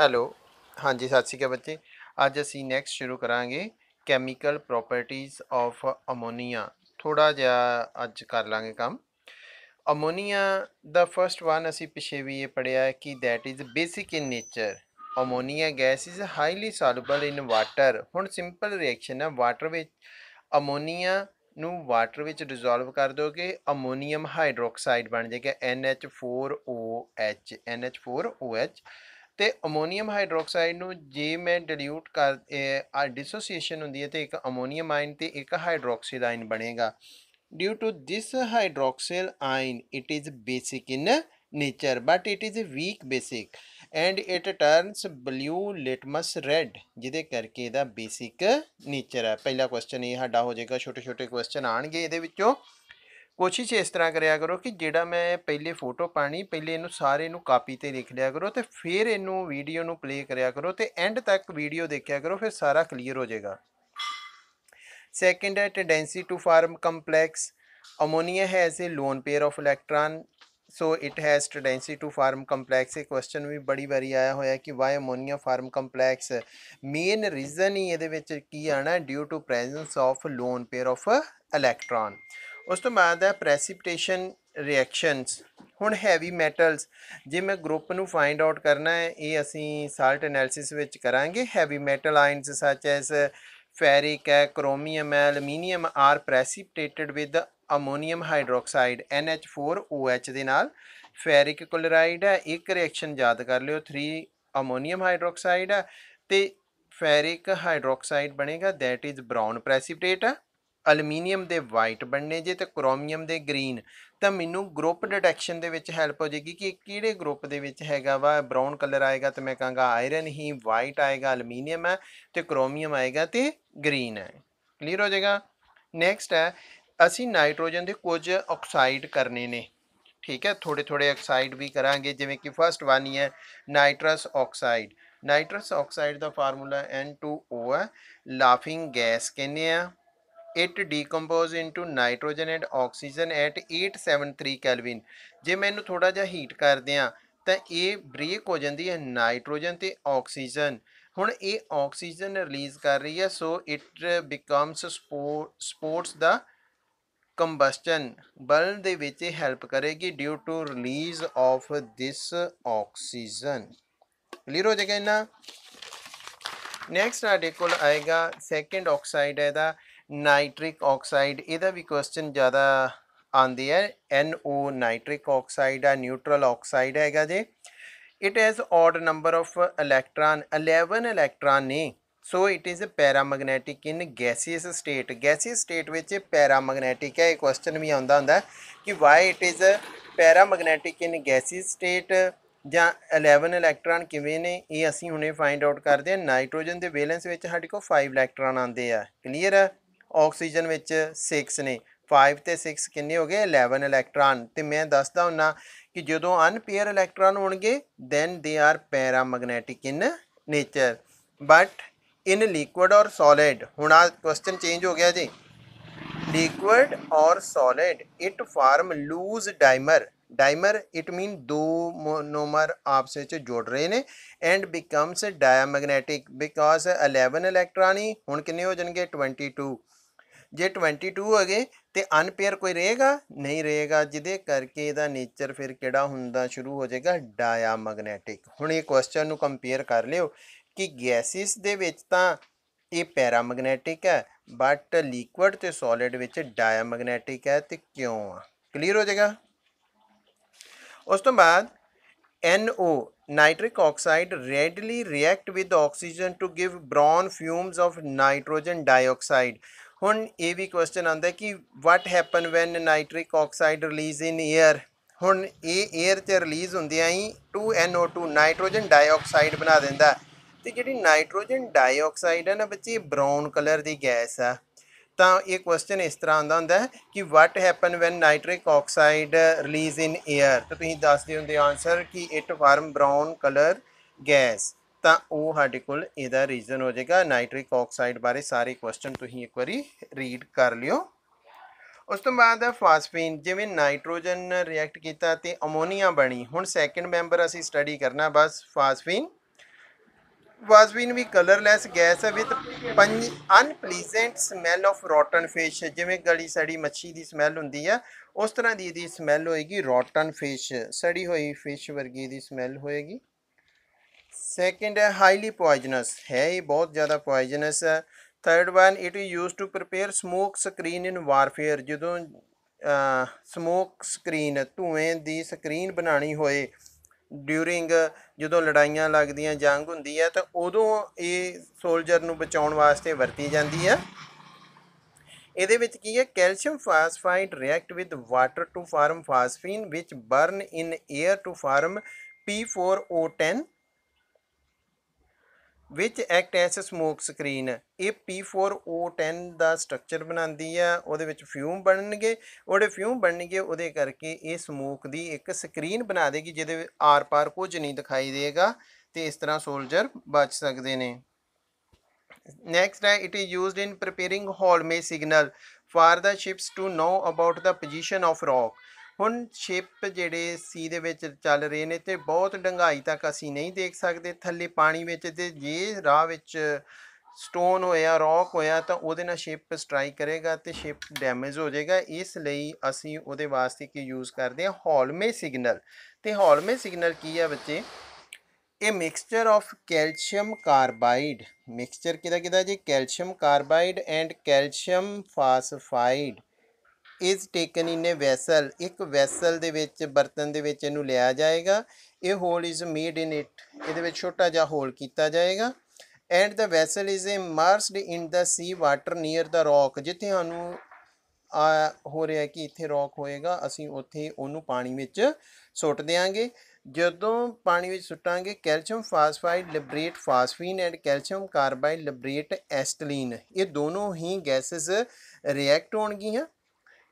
hello ਹਾਂਜੀ ਸਤਿ ਸ਼੍ਰੀ ਅਕਾਲ ਬੱਚੇ ਅੱਜ ਅਸੀਂ ਨੈਕਸਟ ਸ਼ੁਰੂ ਕਰਾਂਗੇ ਕੈਮੀਕਲ ਪ੍ਰੋਪਰਟੀਜ਼ ਆਫ ਅਮੋਨੀਆ ਥੋੜਾ ਜਿਹਾ ਅੱਜ ਕਰ ਲਾਂਗੇ ਕੰਮ ਅਮੋਨੀਆ ਦਾ ਫਰਸਟ ਵਨ ਅਸੀਂ ਪਿਛੇ ਵੀ ਇਹ ਪੜਿਆ ਕਿ that is basic in nature ammonia gas is highly soluble in water ਹੁਣ ਸਿੰਪਲ ਰਿਐਕਸ਼ਨ ਹੈ ਵਾਟਰ ਵਿੱਚ ਅਮੋਨੀਆ ਨੂੰ ਵਾਟਰ ਵਿੱਚ ਡਿਸੋਲਵ ਕਰ ਦੋਗੇ ਅਮੋਨੀਅਮ ਹਾਈਡਰੋਕਸਾਈਡ ਬਣ ਜਾਏਗਾ NH4OH NH4OH ਤੇ ਅਮੋਨੀਅਮ ਹਾਈਡਰੋਕਸਾਈਡ ਨੂੰ ਜੇ ਮੈਂ ਡਿਲੂਟ ਕਰ ਆ ਡਿਸੋਸੀਏਸ਼ਨ ਹੁੰਦੀ ਹੈ ਤੇ ਇੱਕ ਅਮੋਨੀਅਮ ਆਇਨ ਤੇ ਇੱਕ ਹਾਈਡਰੋਕਸਾਈਡ ਆਇਨ ਬਣੇਗਾ due to this hydroxyl ion it is basic in nature but it is a weak basic and it turns blue litmus red ਜਿਹਦੇ ਕਰਕੇ ਇਹਦਾ ਬੇਸਿਕ ਨੇਚਰ ਹੈ ਪਹਿਲਾ ਕੁਐਸਚਨ ਇਹ ਸਾਡਾ ਹੋ ਜਾਏਗਾ ਛੋਟੇ ਛੋਟੇ ਕੁਐਸਚਨ ਆਣਗੇ ਇਹਦੇ ਵਿੱਚੋਂ ਕੋਸ਼ਿਸ਼ ਇਸ ਤਰ੍ਹਾਂ ਕਰਿਆ ਕਰੋ ਕਿ ਜਿਹੜਾ ਮੈਂ ਪਹਿਲੇ ਫੋਟੋ ਪਾਣੀ ਪਹਿਲੇ ਇਹਨੂੰ ਸਾਰੇ ਨੂੰ ਕਾਪੀ ਤੇ ਲਿਖ ਲਿਆ ਕਰੋ ਤੇ ਫਿਰ ਇਹਨੂੰ ਵੀਡੀਓ ਨੂੰ ਪਲੇ ਕਰਿਆ ਕਰੋ ਤੇ ਐਂਡ ਤੱਕ ਵੀਡੀਓ ਦੇਖਿਆ ਕਰੋ ਫਿਰ ਸਾਰਾ ਕਲੀਅਰ ਹੋ ਜਾਏਗਾ ਸੈਕੰਡ ਹੈ tendency to form complex ammonia has a lone pair of electron so it has tendency to form complex ਇਹ ਕੁਐਸਚਨ ਵੀ ਬੜੀ ਵਾਰੀ ਆਇਆ ਹੋਇਆ ਕਿ why ammonia form complex main reason ਹੀ ਇਹਦੇ ਵਿੱਚ ਕੀ ਆਣਾ due to presence of lone pair of electron ਉਸ ਤੋਂ ਬਾਅਦ ਹੈ ਪ੍ਰੈਸਿਪਿਟੇਸ਼ਨ ਰਿਐਕਸ਼ਨਸ ਹੁਣ ਹੈਵੀ ਮੈਟਲਸ ਜੇ ਮੈਂ ਗਰੁੱਪ ਨੂੰ ਫਾਈਂਡ ਆਊਟ ਕਰਨਾ ਹੈ ਇਹ ਅਸੀਂ ਸਾਲਟ ਐਨਾਲਿਸਿਸ ਵਿੱਚ ਕਰਾਂਗੇ heavy metal ions such as ferric ਹੈ ਕ੍ਰੋਮੀਅਮ ਹੈ aluminium are precipitated with ammonium hydroxide NH4OH ਦੇ ਨਾਲ ਫੈਰਿਕ ਕਲੋਰਾਈਡ ਹੈ ਇੱਕ ਰਿਐਕਸ਼ਨ ਯਾਦ ਕਰ ਲਿਓ 3 ਅਮੋਨੀਅਮ ਹਾਈਡਰੋਕਸਾਈਡ ਹੈ ਤੇ ਫੈਰਿਕ ਹਾਈਡਰੋਕਸਾਈਡ ਬਣੇਗਾ ਥੈਟ ਇਜ਼ ਬ੍ਰਾਊਨ ਪ੍ਰੈਸੀਪਿਟੇਟ ਹੈ ਅਲਮੀਨੀਅਮ ਦੇ ਵਾਈਟ ਬਣਨੇ ਜੇ ਤੇ ਕ੍ਰੋਮੀਅਮ ਦੇ ਗ੍ਰੀਨ ਤਾਂ ਮੈਨੂੰ ਗਰੁੱਪ ਡਿਟੈਕਸ਼ਨ ਦੇ ਵਿੱਚ ਹੈਲਪ ਹੋ ਜੇਗੀ ਕਿ ਕਿਹੜੇ ਗਰੁੱਪ ਦੇ ਵਿੱਚ ਹੈਗਾ ਵਾ ਬ੍ਰਾਊਨ ਕਲਰ ਆਏਗਾ ਤੇ ਮੈਂ ਕਹਾਂਗਾ ਆਇਰਨ ਹੀ ਵਾਈਟ ਆਏਗਾ ਅਲਮੀਨੀਅਮ ਹੈ ਤੇ ਕ੍ਰੋਮੀਅਮ ਆਏਗਾ ਤੇ ਗ੍ਰੀਨ ਹੈ ਕਲੀਅਰ ਹੋ ਜਾਏਗਾ ਨੈਕਸਟ ਹੈ ਅਸੀਂ ਨਾਈਟ੍ਰੋਜਨ ਦੇ ਕੁਝ ਆਕਸਾਈਡ ਕਰਨੇ ਨੇ ਠੀਕ ਹੈ ਥੋੜੇ ਥੋੜੇ ਆਕਸਾਈਡ ਵੀ ਕਰਾਂਗੇ ਜਿਵੇਂ ਕਿ ਫਰਸਟ ਵਨ ਹੀ ਹੈ ਨਾਈਟਰਸ ਆਕਸਾਈਡ ਨਾਈਟਰਸ ਆਕਸਾਈਡ ਦਾ ਫਾਰਮੂਲਾ N2O ਹੈ ਲਾਫਿੰਗ ਗੈਸ ਕਹਿੰਦੇ ਆ it decompose into nitrogen and oxygen at 873 kelvin ਜੇ ਮੈਨੂੰ ਥੋੜਾ ਜਿਹਾ ਹੀਟ ਕਰਦੇ ਆ ਤਾਂ ਇਹ ਬ੍ਰੇਕ ਹੋ ਜਾਂਦੀ ਹੈ ਨਾਈਟ੍ਰੋਜਨ ਤੇ ਆਕਸੀਜਨ ਹੁਣ ਇਹ ਆਕਸੀਜਨ ਰਿਲੀਜ਼ ਕਰ ਰਹੀ ਹੈ ਸੋ ਇਟ ਬਿਕਮਸ ਸਪੋਰਟਸ ਦਾ ਕੰਬਸਟਨ ਬਰਨ ਦੇ ਵਿੱਚ ਹੈਲਪ ਕਰੇਗੀ due to release of this oxygen clear ਹੋ ਜਾਏਗਾ ਇਹਨਾਂ ਨੈਕਸਟ ਸਾਡੇ ਕੋਲ ਆਏਗਾ ਸੈਕੰਡ ਆਕਸਾਈਡ ਹੈ ਦਾ ਨਾਈਟ੍ਰਿਕ ਆਕਸਾਈਡ ਇਹਦਾ ਵੀ ਕੁਐਸਚਨ ਜ਼ਿਆਦਾ ਆਉਂਦੀ ਹੈ NO ਨਾਈਟ੍ਰਿਕ ਆਕਸਾਈਡ ਆ ਨਿਊਟਰਲ ਆਕਸਾਈਡ ਹੈਗਾ ਜੇ it has odd number of electron 11 electron ਨੇ so it is a paramagnetic in gaseous state gaseous state ਵਿੱਚ ਪੈਰਾਮੈਗਨੈਟਿਕ ਹੈ ਇਹ ਕੁਐਸਚਨ ਵੀ ਆਉਂਦਾ ਹੁੰਦਾ ਕਿ why it is a paramagnetic in gaseous state ਜਾਂ 11 ਇਲੈਕਟ੍ਰਨ ਕਿਵੇਂ ਨੇ ਇਹ ਅਸੀਂ ਹੁਣੇ ਫਾਈਂਡ ਆਊਟ ਕਰਦੇ ਹਾਂ ਨਾਈਟ੍ਰੋਜਨ ਦੇ ਵੈਲੈਂਸ ਵਿੱਚ ਸਾਡੇ ਕੋਲ 5 ਇਲੈਕਟ੍ਰਨ ਆਉਂਦੇ ਆ ਕਲੀਅਰ ਹੈ ਆਕਸੀਜਨ ਵਿੱਚ 6 ਨੇ 5 ਤੇ 6 ਕਿੰਨੇ ਹੋ ਗਏ 11 ਇਲੈਕਟ੍ਰੋਨ ਤੇ ਮੈਂ ਦੱਸਦਾ ਹੁੰਨਾ ਕਿ ਜਦੋਂ ਅਨਪੇਅਰ ਇਲੈਕਟ੍ਰੋਨ ਹੋਣਗੇ then they are paramagnetic in nature but in liquid or solid ਹੁਣ ਆ ਕੁਐਸਚਨ ਚੇਂਜ ਹੋ ਗਿਆ ਜੀ liquid or solid it form loose dimer dimer it mean ਦੋ ਮੋਨੋਮਰ ਆਪਸ ਵਿੱਚ ਜੁੜ ਰਹੇ ਨੇ ਐਂਡ ਬਿਕਮਸ ਡਾਇਮੈਗਨੈਟਿਕ ਬਿਕਾਜ਼ 11 ਹੀ ਹੁਣ ਕਿੰਨੇ ਹੋ ਜਾਣਗੇ 22 ਜੇ 22 ਹੈਗੇ ਤੇ ਅਨਪੇਅਰ ਕੋਈ ਰਹੇਗਾ ਨਹੀਂ ਰਹੇਗਾ ਜਿਹਦੇ ਕਰਕੇ ਇਹਦਾ ਨੇਚਰ ਫਿਰ ਕਿਹੜਾ ਹੁੰਦਾ ਸ਼ੁਰੂ ਹੋ ਜਾਏਗਾ ਡਾਇਆਮੈਗਨੈਟਿਕ ਹੁਣ ਇਹ ਕੁਐਸਚਨ ਨੂੰ ਕੰਪੇਅਰ ਕਰ ਲਿਓ ਕਿ ਗੈਸਿਸ ਦੇ ਵਿੱਚ ਤਾਂ ਇਹ ਪੈਰਾਮੈਗਨੈਟਿਕ ਹੈ ਬਟ ਲਿਕਵਿਡ ਤੇ ਸੋਲਿਡ ਵਿੱਚ ਡਾਇਆਮੈਗਨੈਟਿਕ ਹੈ ਤੇ ਕਿਉਂ ਆ ਕਲੀਅਰ ਹੋ ਜਾਏਗਾ ਉਸ ਤੋਂ ਬਾਅਦ NO nitric oxide readily react with oxygen to give brown fumes of nitrogen dioxide ਹੁਣ ਇਹ ਵੀ ਕੁਐਸਚਨ ਆਉਂਦਾ ਕਿ what happen when nitric oxide release in air ਹੁਣ ਇਹ 에ਅਰ ਤੇ ਰਿਲੀਜ਼ ਹੁੰਦਿਆਂ ਹੀ 2NO2 ਨਾਈਟ੍ਰੋਜਨ ਡਾਈਆਕਸਾਈਡ ਬਣਾ ਦਿੰਦਾ ਤੇ ਜਿਹੜੀ ਨਾਈਟ੍ਰੋਜਨ ਡਾਈਆਕਸਾਈਡ ਹੈ ਨਾ ਬੱਚੇ ਬ੍ਰਾਊਨ ਕਲਰ ਦੀ ਗੈਸ ਆ ਤਾਂ ਇਹ ਕੁਐਸਚਨ ਇਸ ਤਰ੍ਹਾਂ ਆਉਂਦਾ ਹੁੰਦਾ ਕਿ what happen when nitric oxide release in air ਤਾਂ ਤੁਸੀਂ ਦੱਸਦੇ ਹੁੰਦੇ ਆਨਸਰ ਕਿ it form brown colour gas ਤਾਂ ਉਹ ਸਾਡੇ ਕੋਲ ਇਹਦਾ ਰੀਜ਼ਨ ਹੋ ਜਾਏਗਾ ਨਾਈਟ੍ਰਿਕ ਆਕਸਾਈਡ ਬਾਰੇ ਸਾਰੇ ਕੁਐਸਚਨ ਤੁਸੀਂ ਇੱਕ ਵਾਰੀ ਰੀਡ ਕਰ ਲਿਓ ਉਸ ਤੋਂ ਬਾਅਦ ਹੈ ਫਾਸਫੀਨ ਜਿਵੇਂ ਨਾਈਟ੍ਰੋਜਨ ਰਿਐਕਟ ਕੀਤਾ ਤੇ ਅਮੋਨੀਆ ਬਣੀ ਹੁਣ ਸੈਕੰਡ ਮੈਂਬਰ ਅਸੀਂ ਸਟੱਡੀ ਕਰਨਾ ਬਸ ਫਾਸਫੀਨ ਫਾਸਫੀਨ ਵੀ ਕਲਰਲੈਸ ਗੈਸ ਹੈ ਵਿਦ ਪੰਜ unpleasant smell of rotten fish ਜਿਵੇਂ ਗਲੀ ਸੜੀ ਮੱਛੀ ਦੀ ਸਮੈਲ ਹੁੰਦੀ ਹੈ ਉਸ ਤਰ੍ਹਾਂ ਦੀ ਇਹਦੀ ਸਮੈਲ ਹੋਏਗੀ ਰੋਟਨ ਫਿਸ਼ ਸੜੀ ਹੋਈ ਫਿਸ਼ ਵਰਗੀ ਦੀ ਸਮੈਲ ਹੋਏਗੀ सेकेंड ਹੈ ਹਾਈਲੀ ਪੋਇਜਨਸ ਹੈ ਇਹ ਬਹੁਤ ਜ਼ਿਆਦਾ ਪੋਇਜਨਸ ਹੈ third one it is used to prepare smoke screen in warfare ਜਦੋਂ ਸਮੋਕ ਸਕਰੀਨ ਧੂਏ ਦੀ ਸਕਰੀਨ ਬਣਾਣੀ ਹੋਏ ਡਿਊਰਿੰਗ ਜਦੋਂ ਲੜਾਈਆਂ ਲੱਗਦੀਆਂ ਜੰਗ ਹੁੰਦੀ ਹੈ ਤਾਂ ਉਦੋਂ ਇਹ ਸੋਲਜਰ ਨੂੰ ਬਚਾਉਣ ਵਾਸਤੇ ਵਰਤੀ ਜਾਂਦੀ ਹੈ ਇਹਦੇ ਵਿੱਚ ਕੀ ਹੈ calcium phosphide react with water to form phosphine which burn in air to form P4O10 which act as smoke screen ਇਹ P4O10 ਦਾ ਸਟਰਕਚਰ ਬਣਾਉਂਦੀ ਆ ਉਹਦੇ ਵਿੱਚ ਫਿਊਮ ਬਣਨਗੇ ਉਹਦੇ ਫਿਊਮ ਬਣਨਗੇ ਉਹਦੇ ਕਰਕੇ ਇਹ ਸਮੋਕ ਦੀ ਇੱਕ ਸਕਰੀਨ ਬਣਾ ਦੇਗੀ ਜਿਹਦੇ ਆਰ-ਪਾਰ ਕੁਝ ਨਹੀਂ ਦਿਖਾਈ ਦੇਗਾ ਤੇ ਇਸ ਤਰ੍ਹਾਂ ਸੋਲਜਰ ਬਚ ਸਕਦੇ ਨੇ ਨੈਕਸਟ ਹੈ it is used in preparing Holme signal for the ships to know about the position of rock ਹੁਣ ਸ਼ਿਪ ਜਿਹੜੇ ਸੀ ਦੇ ਵਿੱਚ ਚੱਲ ਰਹੇ ਨੇ ਤੇ ਬਹੁਤ ਡੰਗਾਈ ਤੱਕ ਅਸੀਂ ਨਹੀਂ ਦੇਖ ਸਕਦੇ ਥੱਲੇ ਪਾਣੀ ਵਿੱਚ ਤੇ ਜੇ ਰਾਹ ਵਿੱਚ ਸਟੋਨ ਹੋਇਆ ਰੌਕ ਹੋਇਆ ਤਾਂ ਉਹਦੇ ਨਾਲ ਸ਼ਿਪ ਸਟ੍ਰਾਈਕ ਕਰੇਗਾ ਤੇ ਸ਼ਿਪ ਡੈਮੇਜ ਹੋ ਜਾਏਗਾ ਇਸ ਲਈ ਅਸੀਂ ਉਹਦੇ ਵਾਸਤੇ ਕੀ ਯੂਜ਼ ਕਰਦੇ ਹਾਂ ਹੌਲਮੇ ਸਿਗਨਲ ਤੇ ਹੌਲਮੇ ਸਿਗਨਲ ਕੀ ਹੈ ਬੱਚੇ ਇਹ mixture of calcium carbide mixture ਕਿਹਦਾ ਕਿਹਦਾ ਜੀ calcium carbide and calcium phosphide is taken in a vessel ਇੱਕ ਵੈਸਲ ਦੇ ਵਿੱਚ ਬਰਤਨ ਦੇ ਵਿੱਚ ਇਹਨੂੰ ਲਿਆ ਜਾਏਗਾ ਇਹ hole is made in it ਇਹਦੇ ਵਿੱਚ ਛੋਟਾ ਜਿਹਾ ਹੋਲ ਕੀਤਾ ਜਾਏਗਾ and the vessel is immersed in the sea water near the rock ਜਿੱਥੇ ਸਾਨੂੰ ਆ ਹੋ ਰਿਹਾ ਕਿ ਇੱਥੇ ਰੌਕ ਹੋਏਗਾ ਅਸੀਂ ਉੱਥੇ ਉਹਨੂੰ ਪਾਣੀ ਵਿੱਚ ਸੁੱਟ ਦੇਾਂਗੇ ਜਦੋਂ ਪਾਣੀ ਵਿੱਚ ਸੁੱਟਾਂਗੇ calcium phosphide liberate phosphine and calcium carbide liberate acetylene ਇਹ ਦੋਨੋਂ ਹੀ ਗੈਸਸ ਰਿਐਕਟ ਹੋਣਗੀਆਂ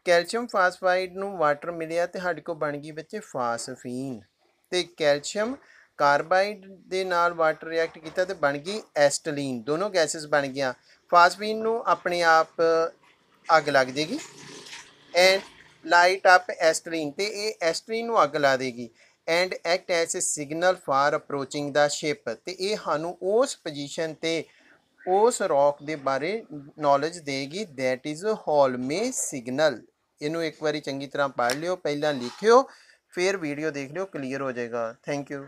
ਕੈਲਸ਼ੀਅਮ ਫਾਸਫਾਈਡ ਨੂੰ ਵਾਟਰ ਮਿਲਿਆ ਤੇ ਸਾਡੇ ਕੋਲ ਬਣ ਗਈ ਬੱਚੇ ਫਾਸਫੀਨ ਤੇ ਕੈਲਸ਼ੀਅਮ ਕਾਰਬਾਈਡ ਦੇ ਨਾਲ ਵਾਟਰ ਰਿਐਕਟ ਕੀਤਾ ਤੇ ਬਣ ਗਈ ਐਸਟਲੀਨ ਦੋਨੋਂ ਗੈਸਸ ਬਣ ਗਿਆ ਫਾਸਫੀਨ ਨੂੰ ਆਪਣੇ ਆਪ ਅੱਗ ਲੱਗ ਜੇਗੀ ਐਂਡ ਲਾਈਟ ਅਪ ਐਸਟਲੀਨ ਤੇ ਇਹ ਐਸਟਲੀਨ ਨੂੰ ਅੱਗ ਲਾ ਦੇਗੀ and act as a signal for approaching the ship ਤੇ ਇਹ ਸਾਨੂੰ ਉਸ ਪੋਜੀਸ਼ਨ ਤੇ ਉਸ ਰੌਕ ਦੇ ਬਾਰੇ ਨੌਲੇਜ ਦੇਗੀ that is a Holme signal ਇਹਨੂੰ ਇੱਕ ਵਾਰੀ ਚੰਗੀ ਤਰ੍ਹਾਂ ਪੜ੍ਹ ਲਿਓ ਪਹਿਲਾਂ ਲਿਖਿਓ ਫਿਰ ਵੀਡੀਓ ਦੇਖ ਲਿਓ ਕਲੀਅਰ ਹੋ ਜਾਏਗਾ ਥੈਂਕ ਯੂ